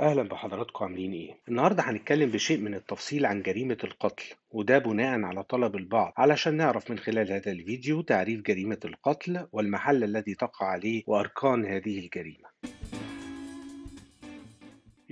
أهلا بحضراتكم عاملين إيه؟ النهاردة هنتكلم بشيء من التفصيل عن جريمة القتل وده بناء على طلب البعض علشان نعرف من خلال هذا الفيديو تعريف جريمة القتل والمحل الذي تقع عليه وأركان هذه الجريمة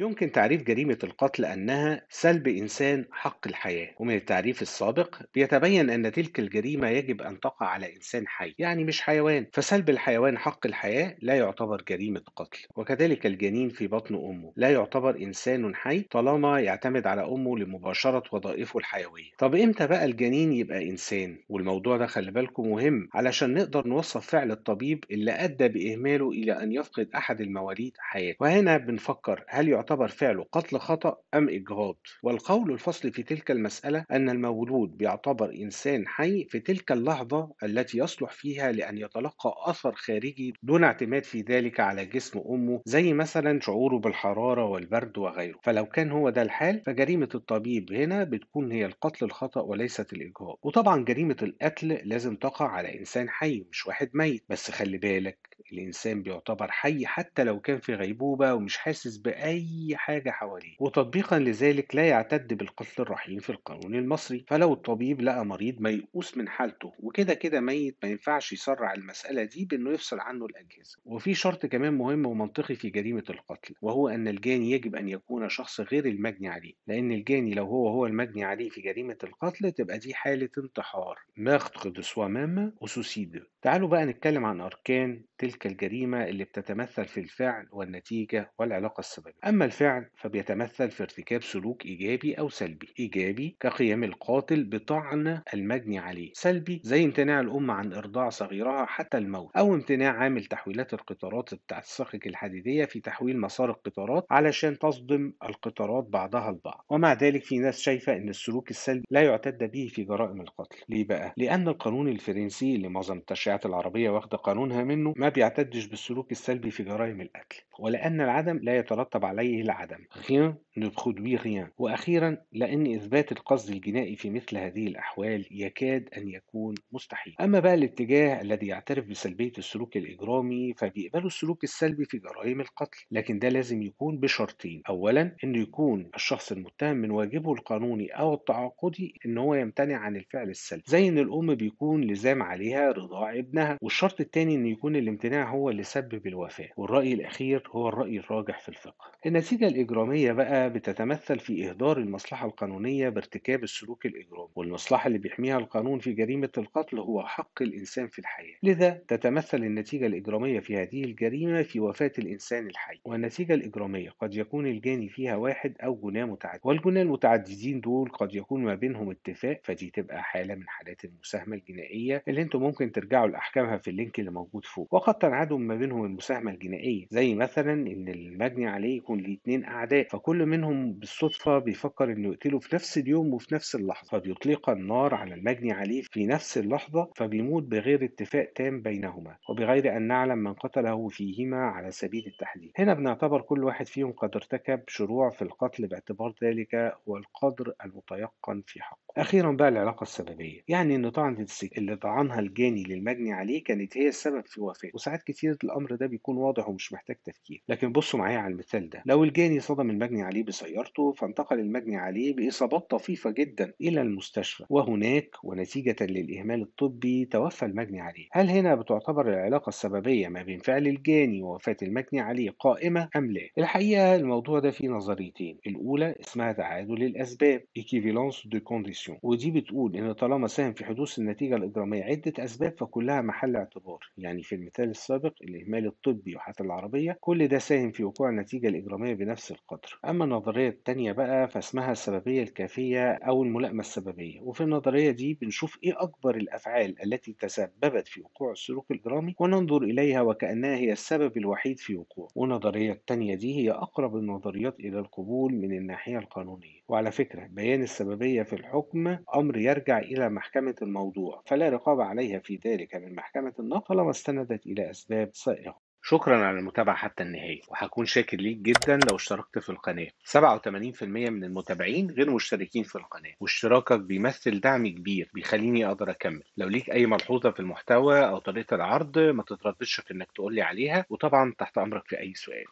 يمكن تعريف جريمة القتل أنها سلب إنسان حق الحياة ومن التعريف السابق بيتبين أن تلك الجريمة يجب أن تقع على إنسان حي يعني مش حيوان فسلب الحيوان حق الحياة لا يعتبر جريمة قتل وكذلك الجنين في بطن أمه لا يعتبر إنسان حي طالما يعتمد على أمه لمباشرة وظائفه الحيوية طب إمتى بقى الجنين يبقى إنسان والموضوع ده خلي بالكم مهم علشان نقدر نوصف فعل الطبيب اللي أدى بإهماله إلى أن يفقد أحد المواليد حياته وهنا بنفكر هل يعتبر يعتبر فعله قتل خطأ أم إجهاض والقول الفصل في تلك المسألة أن المولود بيعتبر إنسان حي في تلك اللحظة التي يصلح فيها لأن يتلقى أثر خارجي دون اعتماد في ذلك على جسم أمه زي مثلا شعوره بالحرارة والبرد وغيره فلو كان هو ده الحال فجريمة الطبيب هنا بتكون هي القتل الخطأ وليست الإجهاض وطبعا جريمة القتل لازم تقع على إنسان حي مش واحد ميت بس خلي بالك الإنسان بيعتبر حي حتى لو كان في غيبوبة ومش حاسس بأي حاجة حواليه وتطبيقا لذلك لا يعتد بالقتل الرحيم في القانون المصري فلو الطبيب لقى مريض ميؤوس من حالته وكده كده ميت ما ينفعش يسرع المسألة دي بأنه يفصل عنه الأجهزة وفي شرط كمان مهم ومنطقي في جريمة القتل وهو أن الجاني يجب أن يكون شخص غير المجني عليه لأن الجاني لو هو هو المجني عليه في جريمة القتل تبقى دي حالة انتحار meurtre de soi تعالوا بقى نتكلم عن أركان تلك الجريمة اللي بتتمثل في الفعل والنتيجة والعلاقة السببية أما الفعل فبيتمثل في ارتكاب سلوك إيجابي أو سلبي إيجابي كقيام القاتل بطعن المجني عليه سلبي زي امتناع الأم عن إرضاع صغيرها حتى الموت أو امتناع عامل تحويلات القطارات بتاع الصخك الحديدية في تحويل مسار القطارات علشان تصدم القطارات بعضها البعض ومع ذلك في ناس شايفة أن السلوك السلبي لا يعتد به في جرائم القتل ليه بقى؟ لأن القانون الفرنسي اللي معظم التشريعات العربية واخدة قانونها منه ما ما بيعتدش بالسلوك السلبي في جرائم القتل ولأن العدم لا يترتب عليه العدم غيان ne produit غيان وأخيرا لأن إثبات القصد الجنائي في مثل هذه الأحوال يكاد أن يكون مستحيل أما بقى الاتجاه الذي يعترف بسلبية السلوك الإجرامي فبيقبلوا السلوك السلبي في جرائم القتل لكن ده لازم يكون بشرطين أولا أنه يكون الشخص المتهم من واجبه القانوني أو التعاقدي أن هو يمتنع عن الفعل السلبي زي أن الأم بيكون لزام عليها رضاع ابنها والشرط الثاني أن يكون الامتناع الامتناع هو اللي سبب الوفاة والرأي الأخير هو الرأي الراجح في الفقه النتيجة الإجرامية بقى بتتمثل في إهدار المصلحة القانونية بارتكاب السلوك الإجرامي والمصلحة اللي بيحميها القانون في جريمة القتل هو حق الإنسان في الحياة لذا تتمثل النتيجة الإجرامية في هذه الجريمة في وفاة الإنسان الحي والنتيجة الإجرامية قد يكون الجاني فيها واحد أو جناه متعدد والجناه المتعددين دول قد يكون ما بينهم اتفاق فدي تبقى حالة من حالات المساهمة الجنائية اللي انتم ممكن ترجعوا لأحكامها في اللينك اللي موجود فوق وقد وقد تنعدم ما بينهم المساهمة الجنائية زي مثلا إن المجني عليه يكون ليه اتنين أعداء فكل منهم بالصدفة بيفكر إنه يقتله في نفس اليوم وفي نفس اللحظة فبيطلق النار على المجني عليه في نفس اللحظة فبيموت بغير اتفاق تام بينهما وبغير أن نعلم من قتله فيهما على سبيل التحديد هنا بنعتبر كل واحد فيهم قد ارتكب شروع في القتل باعتبار ذلك هو القدر المتيقن في حقه أخيرا بقى العلاقة السببية يعني إن طعنة السجن اللي طعنها الجاني للمجني عليه كانت هي السبب في وفاته وساعات كتير الأمر ده بيكون واضح ومش محتاج تفكير لكن بصوا معايا على المثال ده لو الجاني صدم المجني عليه بسيارته فانتقل المجني عليه بإصابات طفيفة جدا إلى المستشفى وهناك ونتيجة للإهمال الطبي توفى المجني عليه هل هنا بتعتبر العلاقة السببية ما بين فعل الجاني ووفاة المجني عليه قائمة أم لا الحقيقة الموضوع ده فيه نظريتين الأولى اسمها تعادل الأسباب equivalence دو كونديسيون ودي بتقول إن طالما ساهم في حدوث النتيجة الإجرامية عدة أسباب فكلها محل اعتبار يعني في المثال الإهمال السابق الإهمال الطبي وحتى العربية كل ده ساهم في وقوع النتيجة الإجرامية بنفس القدر أما النظرية التانية بقى فاسمها السببية الكافية أو الملائمة السببية وفي النظرية دي بنشوف إيه أكبر الأفعال التي تسببت في وقوع السلوك الإجرامي وننظر إليها وكأنها هي السبب الوحيد في وقوعه والنظرية التانية دي هي أقرب النظريات إلى القبول من الناحية القانونية وعلى فكرة بيان السببية في الحكم أمر يرجع إلى محكمة الموضوع فلا رقابة عليها في ذلك من محكمة النقل طالما استندت إلى أسباب سائغة شكرا على المتابعة حتى النهاية وهكون شاكر ليك جدا لو اشتركت في القناة 87% من المتابعين غير مشتركين في القناة واشتراكك بيمثل دعم كبير بيخليني أقدر أكمل لو ليك أي ملحوظة في المحتوى أو طريقة العرض ما تترددش في إنك تقولي عليها وطبعا تحت أمرك في أي سؤال